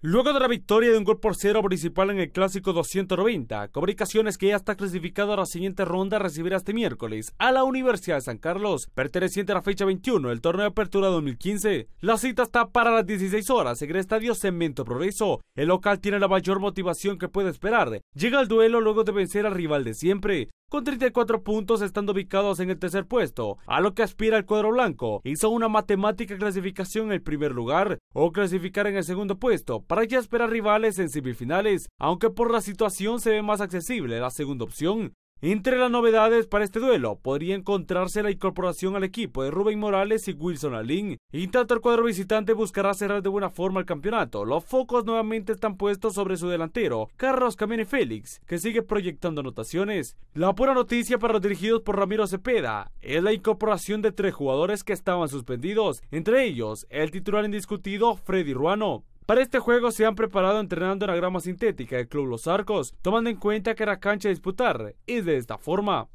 Luego de la victoria de un gol por cero principal en el Clásico 290, Comunicaciones que ya está clasificado a la siguiente ronda recibirá este miércoles a la Universidad de San Carlos, perteneciente a la fecha 21 del torneo de apertura 2015. La cita está para las 16 horas en el Estadio Cemento Progreso. El local tiene la mayor motivación que puede esperar. Llega al duelo luego de vencer al rival de siempre con 34 puntos estando ubicados en el tercer puesto, a lo que aspira el cuadro blanco, hizo una matemática clasificación en el primer lugar o clasificar en el segundo puesto para ya esperar rivales en semifinales, aunque por la situación se ve más accesible la segunda opción, entre las novedades para este duelo podría encontrarse la incorporación al equipo de Rubén Morales y Wilson Alín. Y tanto el cuadro visitante buscará cerrar de buena forma el campeonato. Los focos nuevamente están puestos sobre su delantero, Carlos Camione Félix, que sigue proyectando anotaciones. La buena noticia para los dirigidos por Ramiro Cepeda es la incorporación de tres jugadores que estaban suspendidos, entre ellos el titular indiscutido Freddy Ruano. Para este juego se han preparado entrenando en la grama sintética del Club Los Arcos, tomando en cuenta que era cancha a disputar, y de esta forma